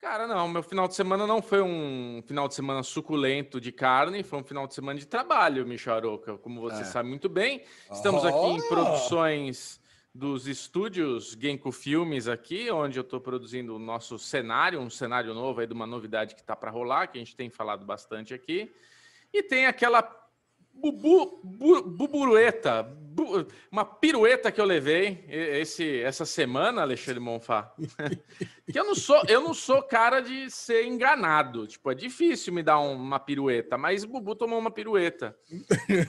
Cara, não, meu final de semana não foi um final de semana suculento de carne, foi um final de semana de trabalho, Aroca, como você é. sabe muito bem. Estamos aqui em produções dos estúdios Genko Filmes aqui, onde eu estou produzindo o nosso cenário, um cenário novo aí de uma novidade que está para rolar, que a gente tem falado bastante aqui. E tem aquela bubu, bu, buburueta, bu, uma pirueta que eu levei esse, essa semana, Alexandre Monfá. que eu não sou, eu não sou cara de ser enganado. Tipo, é difícil me dar uma pirueta, mas Bubu tomou uma pirueta.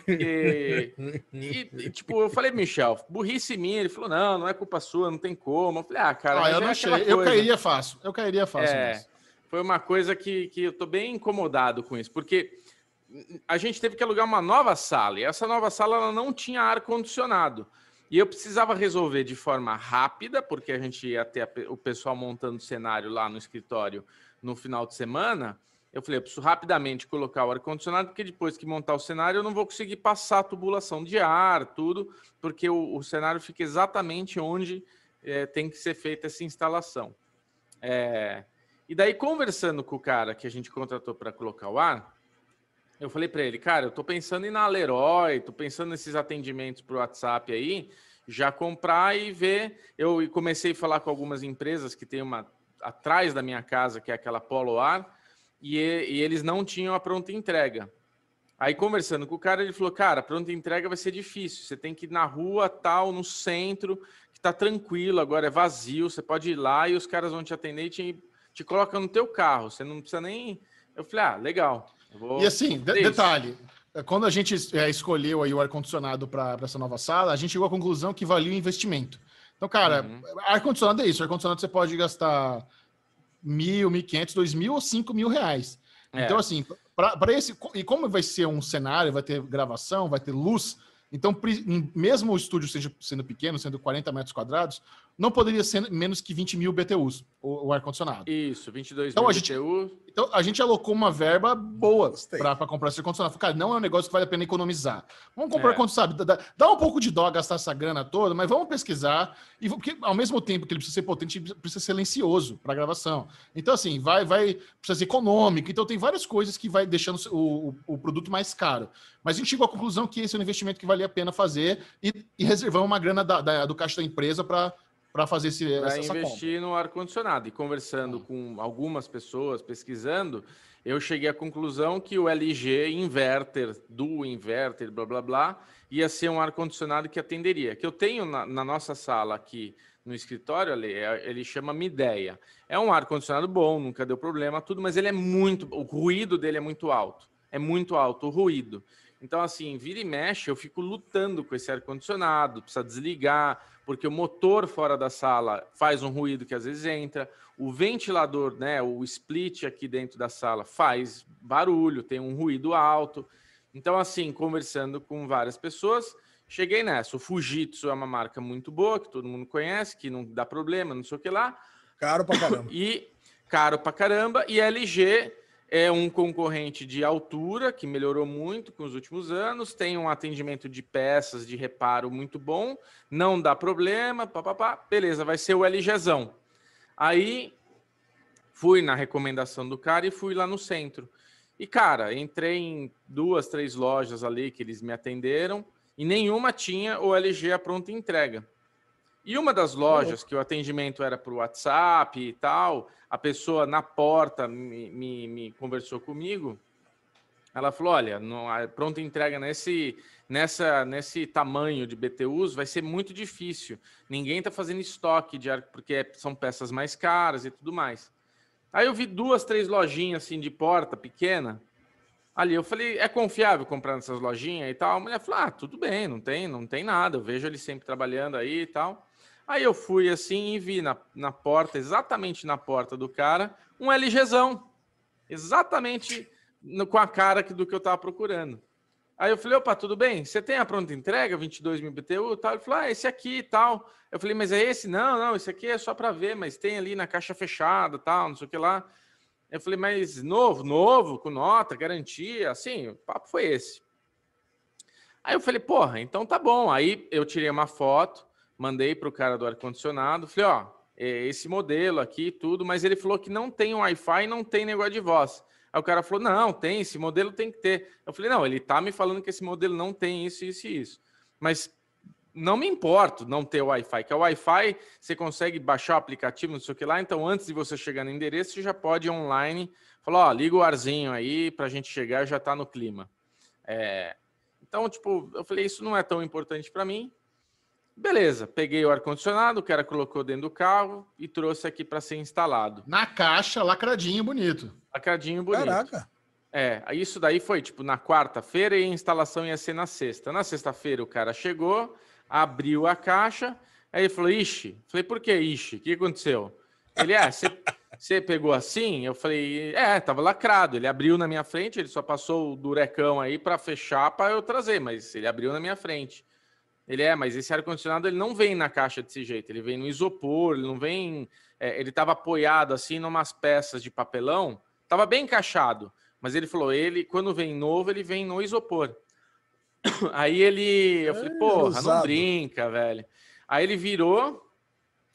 E, e, e tipo, eu falei, Michel, burrice minha. Ele falou, não, não é culpa sua, não tem como. Eu falei, ah, cara, ah, eu é não é achei. Eu cairia fácil. Eu cairia fácil. É, foi uma coisa que, que eu tô bem incomodado com isso, porque a gente teve que alugar uma nova sala, e essa nova sala ela não tinha ar-condicionado. E eu precisava resolver de forma rápida, porque a gente ia ter o pessoal montando cenário lá no escritório no final de semana. Eu falei, eu preciso rapidamente colocar o ar-condicionado, porque depois que montar o cenário, eu não vou conseguir passar a tubulação de ar, tudo, porque o, o cenário fica exatamente onde é, tem que ser feita essa instalação. É, e daí, conversando com o cara que a gente contratou para colocar o ar, eu falei para ele, cara, eu tô pensando em na Leroy, tô pensando nesses atendimentos pro WhatsApp aí, já comprar e ver. Eu comecei a falar com algumas empresas que tem uma atrás da minha casa, que é aquela Poloar, e, e eles não tinham a pronta entrega. Aí conversando com o cara, ele falou: "Cara, pronta entrega vai ser difícil. Você tem que ir na rua tal, no centro, que tá tranquilo, agora é vazio, você pode ir lá e os caras vão te atender e te, te colocam no teu carro. Você não precisa nem". Eu falei: "Ah, legal". Vou... E assim, de detalhe, quando a gente é, escolheu aí o ar-condicionado para essa nova sala, a gente chegou à conclusão que valia o investimento. Então, cara, uhum. ar-condicionado é isso. Ar-condicionado você pode gastar mil, mil quinhentos, dois mil ou cinco mil reais. É. Então, assim, para esse. E como vai ser um cenário, vai ter gravação, vai ter luz. Então, mesmo o estúdio seja sendo pequeno, sendo 40 metros quadrados, não poderia ser menos que 20 mil BTUs o, o ar-condicionado. Isso, 22 então, mil a gente, BTU. Então, a gente alocou uma verba boa para comprar esse ar-condicionado. Cara, não é um negócio que vale a pena economizar. Vamos comprar é. quando sabe. Dá, dá, um pouco de dó gastar essa grana toda, mas vamos pesquisar. E, porque ao mesmo tempo que ele precisa ser potente, precisa ser silencioso para gravação. Então, assim, vai, vai, precisa ser econômico. Então, tem várias coisas que vai deixando o, o, o produto mais caro. Mas a gente chegou à conclusão que esse é um investimento que valia a pena fazer e, e reservamos uma grana da, da, do caixa da empresa para para fazer esse pra essa, investir no ar condicionado e conversando é. com algumas pessoas, pesquisando, eu cheguei à conclusão que o LG inverter do inverter blá blá blá ia ser um ar condicionado que atenderia. Que eu tenho na, na nossa sala aqui no escritório, ele, é, ele chama Mideia. É um ar condicionado bom, nunca deu problema, tudo, mas ele é muito, o ruído dele é muito alto. É muito alto o ruído. Então, assim, vira e mexe, eu fico lutando com esse ar-condicionado, precisa desligar, porque o motor fora da sala faz um ruído que às vezes entra, o ventilador, né, o split aqui dentro da sala faz barulho, tem um ruído alto. Então, assim, conversando com várias pessoas, cheguei nessa. O Fujitsu é uma marca muito boa, que todo mundo conhece, que não dá problema, não sei o que lá. Caro pra caramba. E caro pra caramba. E LG é um concorrente de altura que melhorou muito com os últimos anos, tem um atendimento de peças de reparo muito bom, não dá problema, papapá, beleza, vai ser o LGzão. Aí fui na recomendação do cara e fui lá no centro. E cara, entrei em duas, três lojas ali que eles me atenderam e nenhuma tinha o LG a pronta entrega. E uma das lojas que o atendimento era para o WhatsApp e tal, a pessoa na porta me, me, me conversou comigo. Ela falou: olha, no, a pronta entrega nesse, nessa, nesse tamanho de BTUs vai ser muito difícil. Ninguém está fazendo estoque de ar, porque são peças mais caras e tudo mais. Aí eu vi duas, três lojinhas assim de porta pequena ali. Eu falei, é confiável comprar nessas lojinhas e tal? A mulher falou, ah, tudo bem, não tem, não tem nada, eu vejo ele sempre trabalhando aí e tal. Aí eu fui assim e vi na, na porta, exatamente na porta do cara, um LGzão. Exatamente no, com a cara que, do que eu tava procurando. Aí eu falei, opa, tudo bem? Você tem a pronta entrega, 22 mil BTU tal? Ele falou, ah, esse aqui e tal. Eu falei, mas é esse? Não, não, esse aqui é só para ver, mas tem ali na caixa fechada tal, não sei o que lá. Eu falei, mas novo, novo, com nota, garantia, assim, o papo foi esse. Aí eu falei, porra, então tá bom. Aí eu tirei uma foto, mandei para o cara do ar-condicionado, falei, ó, é, esse modelo aqui tudo, mas ele falou que não tem Wi-Fi, não tem negócio de voz. Aí o cara falou, não, tem, esse modelo tem que ter. Eu falei, não, ele tá me falando que esse modelo não tem isso, isso e isso. Mas não me importo não ter Wi-Fi, que é o Wi-Fi você consegue baixar o aplicativo, não sei o que lá, então antes de você chegar no endereço, você já pode online falar, ó, liga o arzinho aí para a gente chegar, já tá no clima. É... Então, tipo, eu falei, isso não é tão importante para mim, Beleza, peguei o ar-condicionado, o cara colocou dentro do carro e trouxe aqui para ser instalado. Na caixa, lacradinho bonito. Lacradinho bonito. Caraca. É, isso daí foi tipo na quarta-feira e a instalação ia ser na sexta. Na sexta-feira o cara chegou, abriu a caixa, aí ele falou: Ixi, falei, por que Ixi? O que aconteceu? Ele é, você pegou assim? Eu falei, é, tava lacrado. Ele abriu na minha frente, ele só passou o durecão aí para fechar para eu trazer, mas ele abriu na minha frente. Ele é, mas esse ar-condicionado ele não vem na caixa desse jeito, ele vem no isopor, ele não vem. É, ele estava apoiado assim numas peças de papelão, estava bem encaixado, mas ele falou: ele, quando vem novo, ele vem no isopor. Aí ele. Eu falei, é, porra, não brinca, velho. Aí ele virou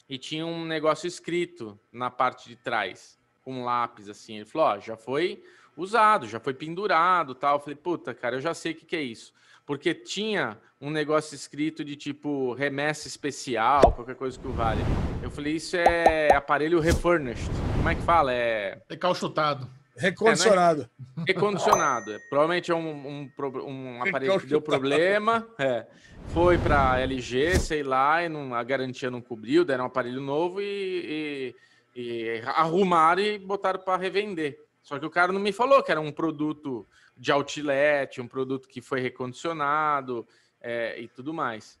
e tinha um negócio escrito na parte de trás, com um lápis, assim. Ele falou: ó, já foi usado, já foi pendurado tal. Eu falei, puta, cara, eu já sei o que, que é isso porque tinha um negócio escrito de tipo remessa especial, qualquer coisa que o vale. Eu falei, isso é aparelho refurnished. Como é que fala? É. Recalchutado. Recondicionado. É, é Recondicionado. É, provavelmente é um, um, um aparelho que deu problema. É. Foi para LG, sei lá, e não, a garantia não cobriu, deram um aparelho novo e, e, e arrumaram e botaram para revender. Só que o cara não me falou que era um produto de outlet, um produto que foi recondicionado é, e tudo mais.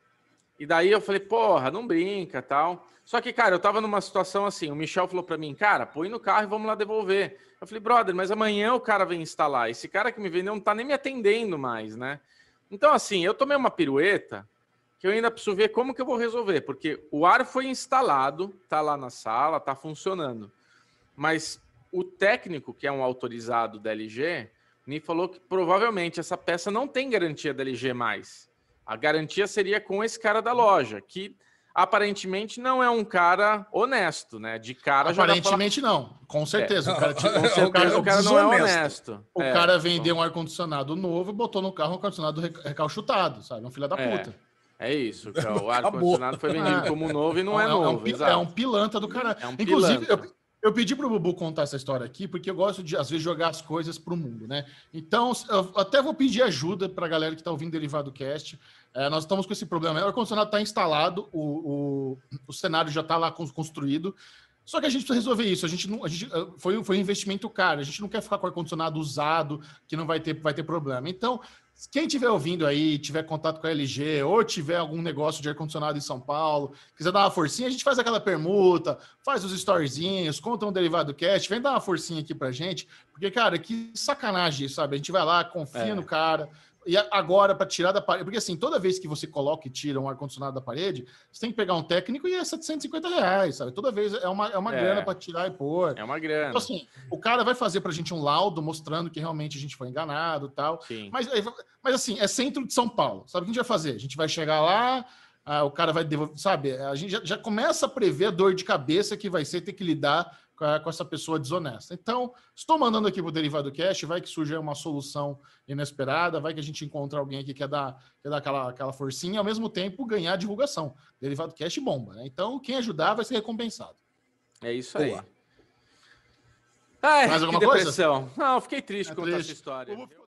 E daí eu falei, porra, não brinca, tal. Só que, cara, eu tava numa situação assim, o Michel falou para mim, cara, põe no carro e vamos lá devolver. Eu falei, brother, mas amanhã o cara vem instalar. Esse cara que me vendeu não tá nem me atendendo mais, né? Então, assim, eu tomei uma pirueta que eu ainda preciso ver como que eu vou resolver, porque o ar foi instalado, tá lá na sala, tá funcionando. Mas o técnico, que é um autorizado da LG, me falou que provavelmente essa peça não tem garantia da LG mais. A garantia seria com esse cara da loja, que aparentemente não é um cara honesto, né? De cara Aparentemente fala... não, com certeza. É. O cara, te... com certeza, o cara, o cara não é honesto. O é. cara então. vendeu um ar-condicionado novo e botou no carro um ar-condicionado recalchutado, sabe? Um filho da é, puta. É. é isso, o ar-condicionado foi vendido como é. novo e não é, é novo. Um, é um pilantra do caralho. Um Inclusive, eu pedi para o Bubu contar essa história aqui, porque eu gosto de, às vezes, jogar as coisas para o mundo, né? Então, eu até vou pedir ajuda para a galera que está ouvindo Derivado Cast. É, nós estamos com esse problema. O ar-condicionado está instalado, o, o, o, cenário já está lá construído. Só que a gente precisa resolver isso. A gente não, a gente, eh, foi, foi um investimento caro. A gente não quer ficar com o ar-condicionado usado, que não vai ter, vai ter problema. Então, quem estiver ouvindo aí, tiver contato com a LG ou tiver algum negócio de ar-condicionado em São Paulo, quiser dar uma forcinha, a gente faz aquela permuta, faz os storyzinhos, conta um derivado cast, vem dar uma forcinha aqui pra gente, porque, cara, que sacanagem, sabe? A gente vai lá, confia é. no cara, e agora para tirar da parede, porque assim, toda vez que você coloca e tira um ar-condicionado da parede, você tem que pegar um técnico e é 750 reais, sabe? Toda vez é uma, é uma é. grana para tirar e pôr. É uma grana. Então, assim, o cara vai fazer para a gente um laudo mostrando que realmente a gente foi enganado tal. Sim. Mas, mas assim, é centro de São Paulo. Sabe o que a gente vai fazer? A gente vai chegar lá, ah, o cara vai devolver, sabe? A gente já, já começa a prever a dor de cabeça que vai ser ter que lidar com essa pessoa desonesta. Então, estou mandando aqui para o Derivado Cash, vai que surge uma solução inesperada, vai que a gente encontra alguém aqui que quer dar, quer dar aquela, aquela forcinha e, ao mesmo tempo, ganhar divulgação. Derivado Cash bomba, né? Então, quem ajudar vai ser recompensado. É isso aí. Ai, Mais alguma coisa? Não, fiquei triste é com essa história.